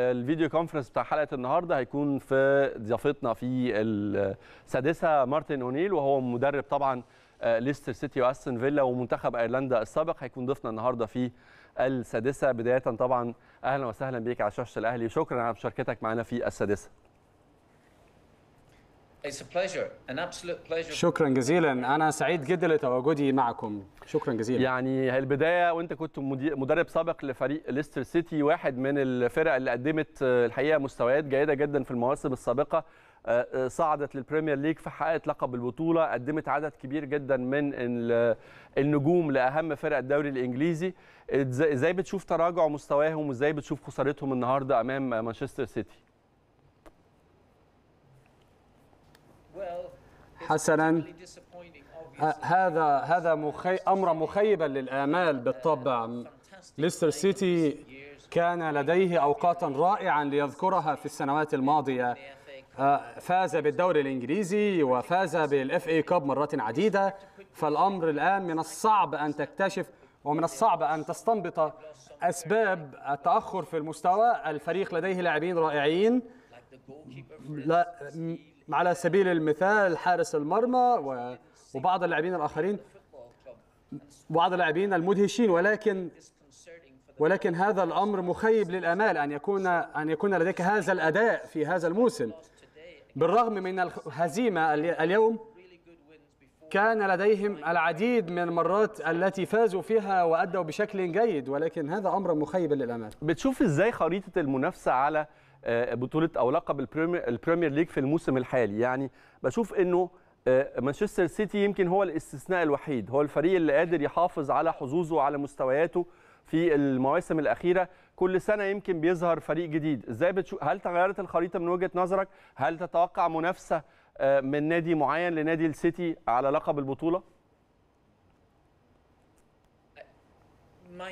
الفيديو كونفرنس بتاع حلقه النهارده هيكون في ضيافتنا في السادسه مارتن اونيل وهو مدرب طبعا آه، ليستر سيتي واستون فيلا ومنتخب ايرلندا السابق هيكون ضيفنا النهارده في السادسه بدايه طبعا اهلا وسهلا بيك على شاشه الاهلي شكرا على مشاركتك معنا في السادسه شكرا جزيلا انا سعيد جدا لتواجدي معكم شكرا جزيلا يعني هي البدايه وانت كنت مدرب سابق لفريق ليستر سيتي واحد من الفرق اللي قدمت آه، الحقيقه مستويات جيده جدا في المواسم السابقه آه، آه، صعدت للبريمير ليج فحققت لقب البطوله قدمت عدد كبير جدا من النجوم لاهم فرق الدوري الانجليزي ازاي بتشوف تراجع مستواهم وازاي بتشوف خسارتهم النهارده امام مانشستر سيتي حسنا هذا هذا مخي... امر مخيبا للامال بالطبع ليستر سيتي كان لديه اوقاتا رائعا ليذكرها في السنوات الماضيه آه، فاز بالدوري الانجليزي وفاز بالاف اي كاب مرات عديده فالامر الان من الصعب ان تكتشف ومن الصعب ان تستنبط اسباب التاخر في المستوى الفريق لديه لاعبين رائعين لا على سبيل المثال حارس المرمى وبعض اللاعبين الآخرين بعض اللاعبين المدهشين ولكن ولكن هذا الأمر مخيب للأمال أن يكون أن يكون لديك هذا الأداء في هذا الموسم بالرغم من الهزيمة اليوم كان لديهم العديد من المرات التي فازوا فيها وأدوا بشكل جيد ولكن هذا أمر مخيب للأمال بتشوف إزاي خريطة المنافسة على آه، بطوله او لقب البريمير ليج في الموسم الحالي يعني بشوف انه آه، مانشستر سيتي يمكن هو الاستثناء الوحيد هو الفريق اللي قادر يحافظ على حظوظه وعلى مستوياته في المواسم الاخيره كل سنه يمكن بيظهر فريق جديد ازاي بتشوف هل تغيرت الخريطه من وجهه نظرك هل تتوقع منافسه آه، من نادي معين لنادي السيتي على لقب البطوله ما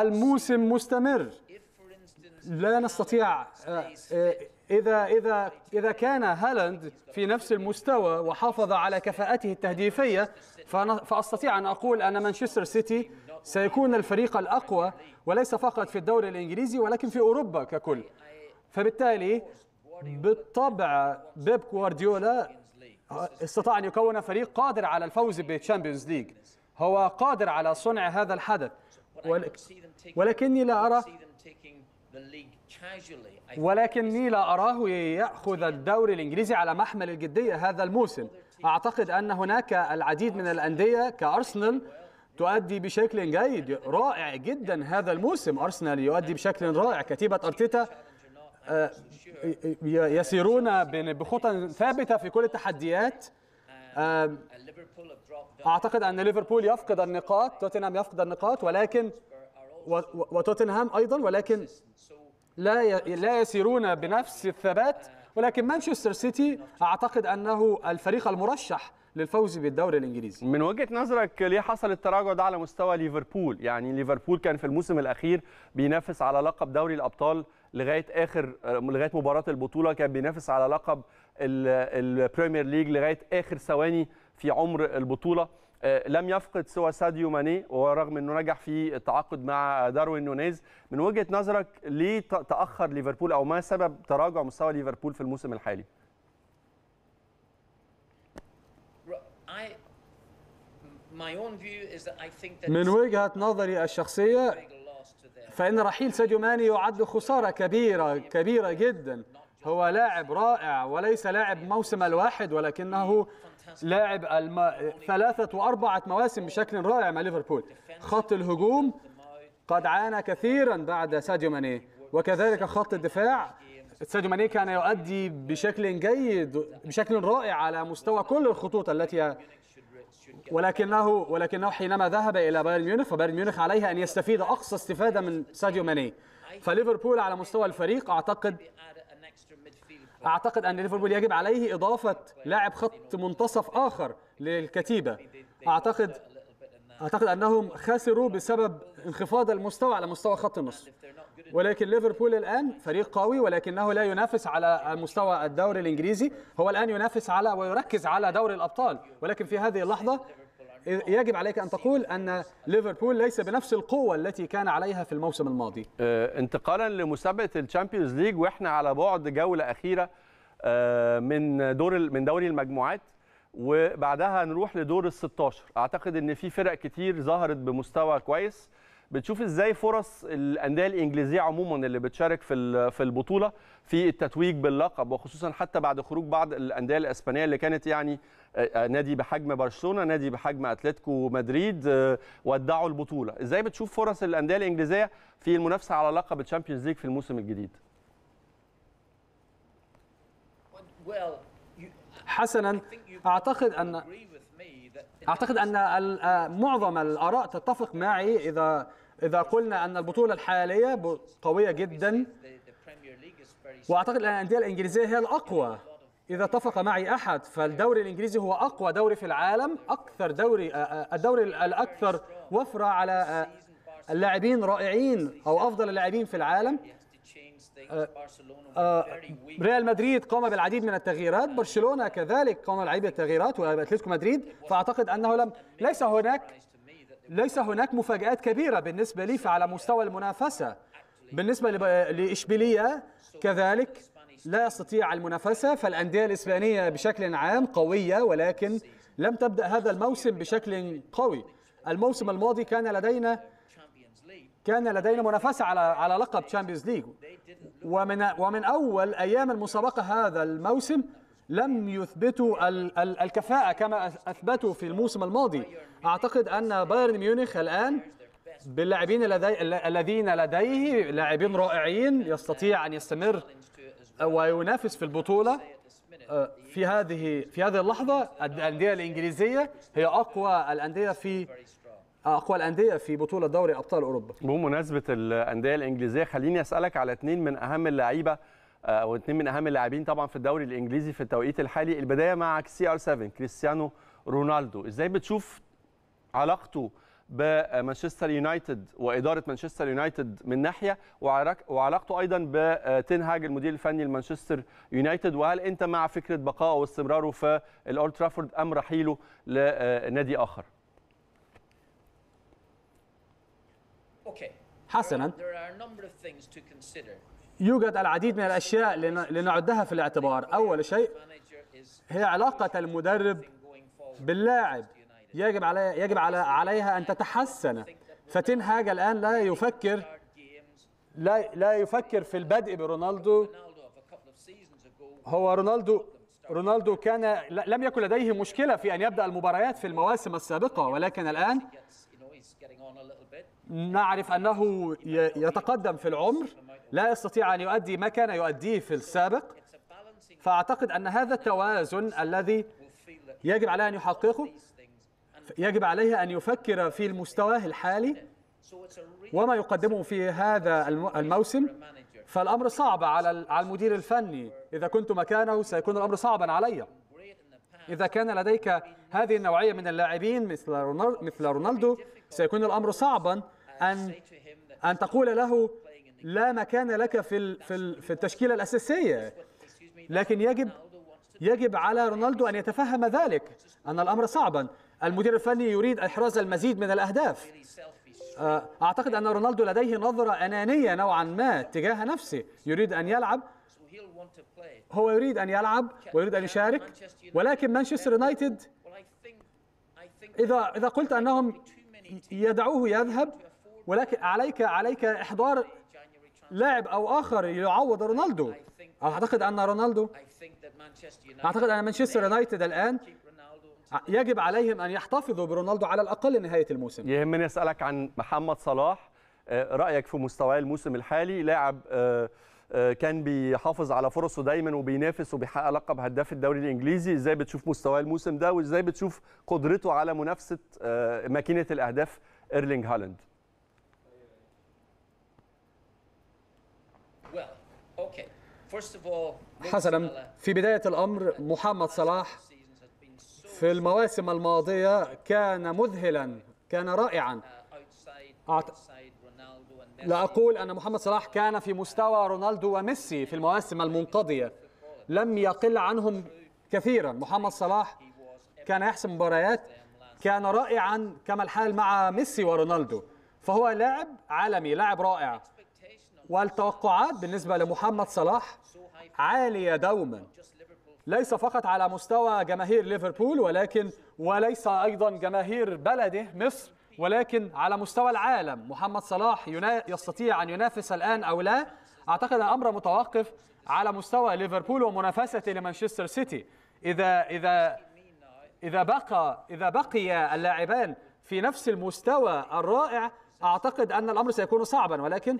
الموسم مستمر لا نستطيع آه، آه، إذا إذا إذا كان هالاند في نفس المستوى وحافظ على كفاءته التهديفية فأستطيع أن أقول أن مانشستر سيتي سيكون الفريق الأقوى وليس فقط في الدوري الإنجليزي ولكن في أوروبا ككل فبالتالي بالطبع بيب غوارديولا آه، استطاع أن يكون فريق قادر على الفوز بالتشامبيونز ليج هو قادر على صنع هذا الحدث ولكني لا أرى ولكني لا أراه يأخذ الدوري الإنجليزي على محمل الجدية هذا الموسم أعتقد أن هناك العديد من الأندية كأرسنال تؤدي بشكل جيد رائع جدا هذا الموسم أرسنال يؤدي بشكل رائع كتيبة أرتيتا آه، يسيرون بخطى ثابتة في كل التحديات um, آه، اعتقد ان ليفربول يفقد النقاط توتنهام يفقد النقاط ولكن وتوتنهام ايضا ولكن لا لا يسيرون بنفس الثبات ولكن مانشستر سيتي اعتقد انه الفريق المرشح للفوز بالدوري الانجليزي من وجهه نظرك ليه حصل التراجع ده على مستوى ليفربول يعني ليفربول كان في الموسم الاخير بينافس على لقب دوري الابطال لغايه اخر لغايه مباراه البطوله كان بينافس على لقب البريمير ليج لغايه اخر ثواني في عمر البطوله آه، لم يفقد سوى ساديو ماني ورغم انه نجح في التعاقد مع داروين نونيز من وجهه نظرك ليه تاخر ليفربول او ما سبب تراجع مستوى ليفربول في الموسم الحالي؟ من وجهه نظري الشخصيه فان رحيل ساديو ماني يعد خساره كبيره كبيره جدا هو لاعب رائع وليس لاعب موسم الواحد ولكنه لاعب الم... ثلاثة وأربعة مواسم بشكل رائع مع ليفربول خط الهجوم قد عانى كثيرا بعد ساديو ماني وكذلك خط الدفاع ساديو ماني كان يؤدي بشكل جيد بشكل رائع على مستوى كل الخطوط التي ولكنه ولكنه حينما ذهب الى بايرن ميونخ فبايرن ميونخ عليها ان يستفيد اقصى استفاده من ساديو ماني فليفربول على مستوى الفريق اعتقد اعتقد ان ليفربول يجب عليه اضافه لاعب خط منتصف اخر للكتيبه اعتقد اعتقد انهم خسروا بسبب انخفاض المستوى على مستوى خط النص ولكن ليفربول الان فريق قوي ولكنه لا ينافس على مستوى الدوري الانجليزي هو الان ينافس على ويركز على دوري الابطال ولكن في هذه اللحظه يجب عليك أن تقول أن ليفربول ليس بنفس القوة التي كان عليها في الموسم الماضي آه، انتقالا لمسابقة الشامبيونز ليج وإحنا على بعد جولة أخيرة آه، من دور من دوري المجموعات وبعدها نروح لدور ال 16 اعتقد ان في فرق كتير ظهرت بمستوى كويس بتشوف ازاي فرص الانديه الانجليزيه عموما اللي بتشارك في في البطوله في التتويج باللقب وخصوصا حتى بعد خروج بعض الانديه الاسبانيه اللي كانت يعني آه، آه، نادي بحجم برشلونه نادي بحجم اتلتيكو مدريد آه، ودعوا البطوله ازاي بتشوف فرص الانديه الانجليزيه في المنافسه على لقب الشامبيونز ليج في الموسم الجديد حسنا اعتقد ان اعتقد ان آه، معظم الاراء تتفق معي اذا اذا قلنا ان البطوله الحاليه قويه جدا واعتقد ان الانديه الانجليزيه هي الاقوى اذا اتفق معي احد فالدوري الانجليزي هو اقوى دوري في العالم اكثر دوري آه، آه، الدوري الاكثر وفره على اللاعبين رائعين او افضل اللاعبين في العالم آه، آه، ريال مدريد قام بالعديد من التغييرات برشلونه كذلك قام بالعديد من التغييرات واتلتيكو مدريد فاعتقد انه لم ليس هناك ليس هناك مفاجات كبيره بالنسبه لي فعلى مستوى المنافسه بالنسبه لاشبيليه كذلك لا يستطيع المنافسه فالانديه الاسبانيه بشكل عام قويه ولكن لم تبدا هذا الموسم بشكل قوي الموسم الماضي كان لدينا كان لدينا منافسه على على لقب تشامبيونز ليج ومن ومن اول ايام المسابقه هذا الموسم لم يثبتوا الكفاءه كما اثبتوا في الموسم الماضي اعتقد ان بايرن ميونخ الان باللاعبين الذين لديه لاعبين رائعين يستطيع ان يستمر وينافس في البطوله آه، في هذه في هذه اللحظه الانديه الانجليزيه هي اقوى الانديه في اقوى الانديه في بطوله دوري ابطال اوروبا بمناسبه الانديه الانجليزيه خليني اسالك على اثنين من اهم اللعيبه آه، او اثنين من اهم اللاعبين طبعا في الدوري الانجليزي في التوقيت الحالي البدايه مع سي ار 7 كريستيانو رونالدو ازاي بتشوف علاقته بمانشستر يونايتد واداره مانشستر يونايتد من ناحيه وعلاقته ايضا بتنهاج المدير الفني لمانشستر يونايتد وهل انت مع فكره بقائه واستمراره في الاولد ترافورد ام رحيله لنادي اخر حسنا يوجد العديد من الأشياء لنعدها في الاعتبار أول شيء هي علاقة المدرب باللاعب يجب عليها يجب على عليها أن تتحسن فتين هاج الآن لا يفكر لا لا يفكر في البدء برونالدو هو رونالدو رونالدو كان لم يكن لديه مشكلة في أن يبدأ المباريات في المواسم السابقة ولكن الآن نعرف أنه يتقدم في العمر لا يستطيع أن يؤدي ما كان يؤديه في السابق فأعتقد أن هذا التوازن الذي يجب عليه أن يحققه يجب عليه أن يفكر في المستوى الحالي وما يقدمه في هذا الموسم فالأمر صعب على على المدير الفني إذا كنت مكانه سيكون الأمر صعبا علي إذا كان لديك هذه النوعية من اللاعبين مثل مثل رونالدو سيكون الأمر صعبا أن أن تقول له لا مكان لك في في في التشكيلة الأساسية لكن يجب يجب على رونالدو أن يتفهم ذلك أن الأمر صعبا المدير الفني يريد إحراز المزيد من الأهداف آه، أعتقد أن رونالدو لديه نظرة أنانية نوعا ما تجاه نفسه يريد أن يلعب هو يريد أن يلعب ويريد أن يشارك ولكن مانشستر يونايتد إذا إذا قلت أنهم يدعوه يذهب ولكن عليك عليك احضار لاعب او اخر يعوض رونالدو اعتقد ان رونالدو اعتقد ان مانشستر يونايتد الان يجب عليهم ان يحتفظوا برونالدو على الاقل نهايه الموسم يهمني اسالك عن محمد صلاح آه، رايك في مستواه الموسم الحالي لاعب آه، آه، كان بيحافظ على فرصه دايما وبينافس وبيحقق لقب هداف الدوري الانجليزي ازاي بتشوف مستواه الموسم ده وازاي بتشوف قدرته على منافسه ماكينه الاهداف ايرلينج هالاند حسنا في بداية الأمر محمد صلاح في المواسم الماضية كان مذهلا كان رائعا uh, لا أقول أن محمد صلاح كان في مستوى رونالدو وميسي في المواسم المنقضية لم يقل عنهم كثيرا محمد صلاح كان يحسم مباريات كان رائعا كما الحال مع ميسي ورونالدو فهو لاعب عالمي لاعب رائع والتوقعات بالنسبة لمحمد صلاح عالية دوما ليس فقط على مستوى جماهير ليفربول ولكن وليس أيضا جماهير بلده مصر ولكن على مستوى العالم محمد صلاح يستطيع أن ينافس الآن أو لا أعتقد الأمر متوقف على مستوى ليفربول ومنافسته لمانشستر سيتي إذا إذا إذا بقى إذا بقي اللاعبان في نفس المستوى الرائع أعتقد أن الأمر سيكون صعبا ولكن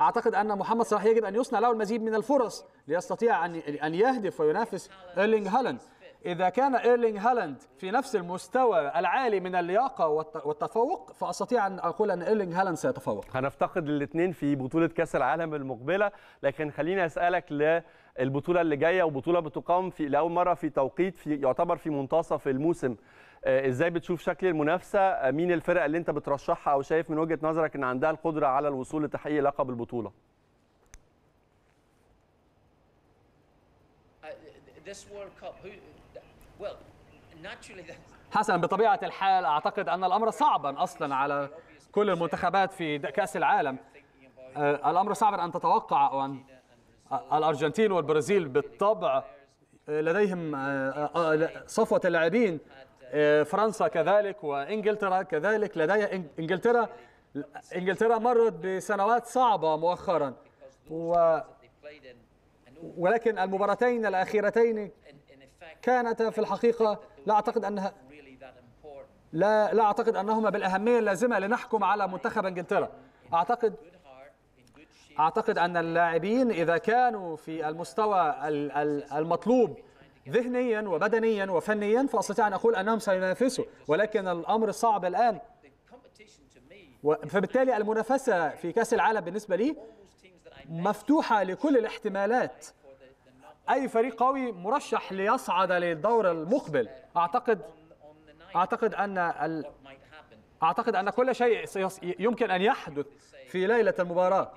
اعتقد ان محمد صلاح يجب ان يصنع له المزيد من الفرص ليستطيع ان ان يهدف وينافس ايرلينج هالاند إذا كان إيرلينج هالاند في نفس المستوى العالي من اللياقة والتفوق فأستطيع أن أقول أن إيرلينج هالاند سيتفوق هنفتقد الاثنين في بطولة كأس العالم المقبلة لكن خليني أسألك للبطولة اللي جاية وبطولة بتقام في لأول مرة في توقيت في يعتبر في منتصف الموسم آه، ازاي بتشوف شكل المنافسه آه، مين الفرق اللي انت بترشحها او شايف من وجهه نظرك ان عندها القدره على الوصول لتحقيق لقب البطوله uh, حسنا بطبيعه الحال اعتقد ان الامر صعبا اصلا على كل المنتخبات في كاس العالم آه، الامر صعب ان تتوقع او ان الارجنتين والبرازيل بالطبع لديهم صفوه اللاعبين فرنسا كذلك وانجلترا كذلك لديها انجلترا انجلترا مرت بسنوات صعبه مؤخرا و ولكن المباراتين الاخيرتين كانت في الحقيقه لا اعتقد انها لا لا اعتقد انهما بالاهميه اللازمه لنحكم على منتخب انجلترا اعتقد اعتقد ان اللاعبين اذا كانوا في المستوى المطلوب يعني. ذهنيا وبدنيا وفنيا فأستطيع أن أقول أنهم سينافسوا ولكن الأمر صعب الآن فبالتالي المنافسة في كأس العالم بالنسبة لي مفتوحة لكل الاحتمالات أي فريق قوي مرشح ليصعد للدور المقبل أعتقد أعتقد أن ال... أعتقد أن كل شيء يمكن أن يحدث في ليلة المباراة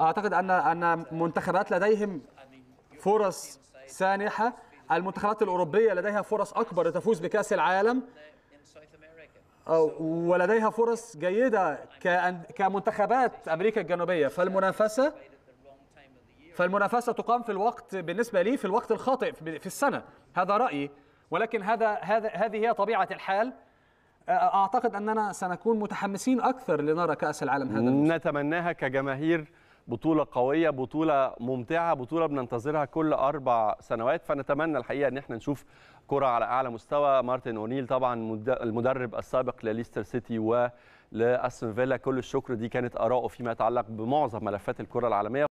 أعتقد أن أن منتخبات لديهم فرص سانحة المنتخبات الأوروبية لديها فرص أكبر لتفوز بكأس العالم ولديها فرص جيدة كمنتخبات أمريكا الجنوبية فالمنافسة فالمنافسة تقام في الوقت بالنسبة لي في الوقت الخاطئ في السنة هذا رأيي ولكن هذا هذا هذه هي طبيعة الحال أعتقد أننا سنكون متحمسين أكثر لنرى كأس العالم هذا نتمناها كجماهير بطوله قويه بطوله ممتعه بطوله بننتظرها كل اربع سنوات فنتمنى الحقيقه ان احنا نشوف كره على اعلى مستوى مارتن اونيل طبعا المدرب السابق لليستر سيتي و لاستون فيلا كل الشكر دي كانت اراءه فيما يتعلق بمعظم ملفات الكره العالميه